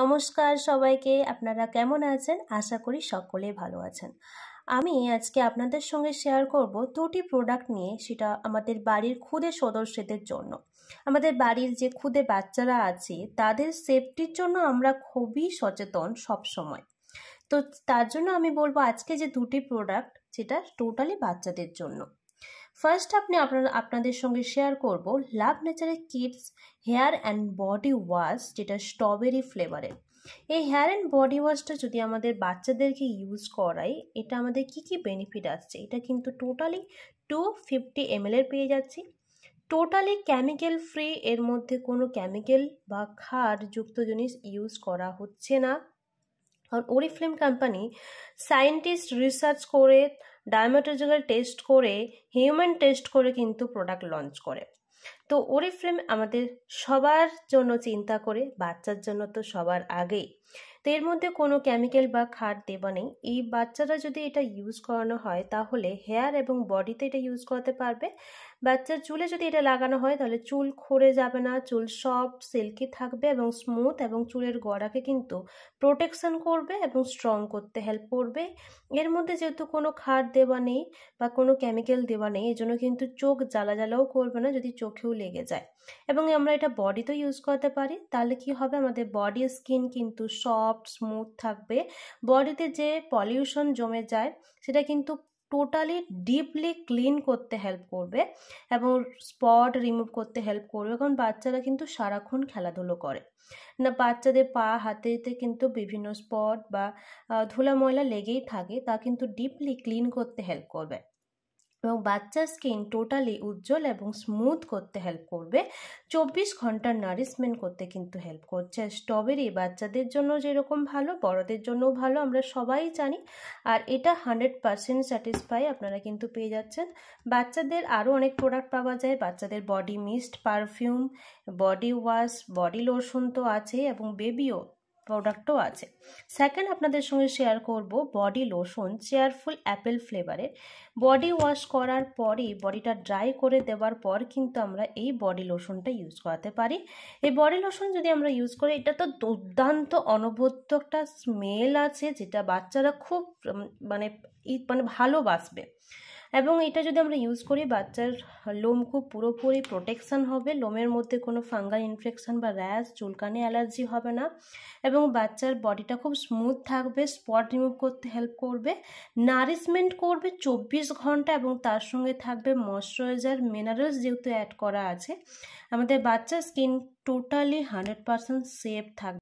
নমস্কার সবাইকে আপনারা কেমন আছেন আশা করি সকলে ভালো আছেন আমি আজকে আপনাদের সঙ্গে শেয়ার করব দুটি প্রোডাক্ট নিয়ে সেটা আমাদের বাড়ির খুদে সদস্যদের জন্য আমাদের বাড়ির যে খুদে বাচ্চারা আছে তাদের সেফটির জন্য আমরা খুবই সচেতন সব সময় তো তার জন্য আমি বলবো আজকে যে দুটি প্রোডাক্ট সেটা টোটালি বাচ্চাদের জন্য ফার্স্ট আপনি আপনার আপনাদের সঙ্গে শেয়ার করব লাভ নেচারের kids hair and body wash যেটা স্ট্রবেরি ফ্লেভারের এই হেয়ার অ্যান্ড বডি ওয়াশটা যদি আমাদের বাচ্চাদেরকে ইউজ করাই এটা আমাদের কি কি বেনিফিট আসছে এটা কিন্তু টোটালি টু ফিফটি এমএলের পেয়ে যাচ্ছি টোটালি ক্যামিক্যাল ফ্রি এর মধ্যে কোনো ক্যামিক্যাল বা ক্ষার যুক্ত জিনিস ইউজ করা হচ্ছে না কারণ ওরিফ্লেম কোম্পানি সায়েন্টিস্ট রিসার্চ করে ডায়োমেটোলজিক্যাল টেস্ট করে হিউম্যান টেস্ট করে কিন্তু প্রোডাক্ট লঞ্চ করে তো ওরিফ্লেম আমাদের সবার জন্য চিন্তা করে বাচ্চার জন্য তো সবার আগেই তো এর মধ্যে কোনো কেমিক্যাল বা খাট দেওয়া নেই এই বাচ্চারা যদি এটা ইউজ করানো হয় তাহলে হেয়ার এবং বডিতে এটা ইউজ করতে পারবে বাচ্চার চুলে যদি এটা লাগানো হয় তাহলে চুল খড়ে যাবে না চুল সফট সিল্কি থাকবে এবং স্মুথ এবং চুলের গড়াকে কিন্তু প্রোটেকশন করবে এবং স্ট্রং করতে হেল্প করবে এর মধ্যে যেহেতু কোনো খাট দেওয়া নেই বা কোনো কেমিক্যাল দেওয়া নেই এজন্য কিন্তু চোখ জ্বালা জ্বালাও করবে না যদি চোখেও লেগে যায় এবং আমরা এটা বডিতেও ইউজ করতে পারি তাহলে কি হবে আমাদের বডি স্কিন কিন্তু সফট সফট স্মুথ থাকবে বডিতে যে পলিউশন জমে যায় সেটা কিন্তু টোটালি ডিপলি ক্লিন করতে হেল্প করবে এবং স্পট রিমুভ করতে হেল্প করবে কারণ বাচ্চারা কিন্তু সারাক্ষণ খেলাধুলো করে না বাচ্চাদের পা হাতেতে কিন্তু বিভিন্ন স্পট বা ধুলা ময়লা লেগেই থাকে তা কিন্তু ডিপলি ক্লিন করতে হেল্প করবে এবং বাচ্চার স্কিন টোটালি উজ্জ্বল এবং স্মুথ করতে হেল্প করবে চব্বিশ ঘন্টার নারিশমেন্ট করতে কিন্তু হেল্প করছে স্ট্রবেরি বাচ্চাদের জন্য যেরকম ভালো বড়দের জন্যও ভালো আমরা সবাই জানি আর এটা হান্ড্রেড পারসেন্ট স্যাটিসফাই আপনারা কিন্তু পেয়ে যাচ্ছেন বাচ্চাদের আরও অনেক প্রোডাক্ট পাওয়া যায় বাচ্চাদের body mist perfume body wash body lotion তো আছেই এবং বেবিও প্রোডাক্টও আছে সেকেন্ড আপনাদের সঙ্গে শেয়ার করব বডি লোশন চেয়ারফুল অ্যাপেল ফ্লেভারের বডি ওয়াশ করার পরে বডিটা ড্রাই করে দেওয়ার পর কিন্তু আমরা এই বডি লোশনটা ইউজ করাতে পারি এই বডি লোশন যদি আমরা ইউজ করি এটা তো দুর্দান্ত অনবদ্য একটা স্মেল আছে যেটা বাচ্চারা খুব মানে মানে ভালোবাসবে এবং এটা যদি আমরা ইউজ করি বাচ্চার লোম খুব পুরোপুরি প্রোটেকশান হবে লোমের মধ্যে কোনো ফাঙ্গাল ইনফেকশান বা র্যাশ চুলকানি অ্যালার্জি হবে না এবং বাচ্চার বডিটা খুব স্মুথ থাকবে স্পট রিমুভ করতে হেল্প করবে নারিশমেন্ট করবে চব্বিশ ঘন্টা এবং তার সঙ্গে থাকবে ময়শ্চারাইজার মিনারেলস যেহেতু অ্যাড করা আছে আমাদের বাচ্চার skin totally hundred percent safe থাকবে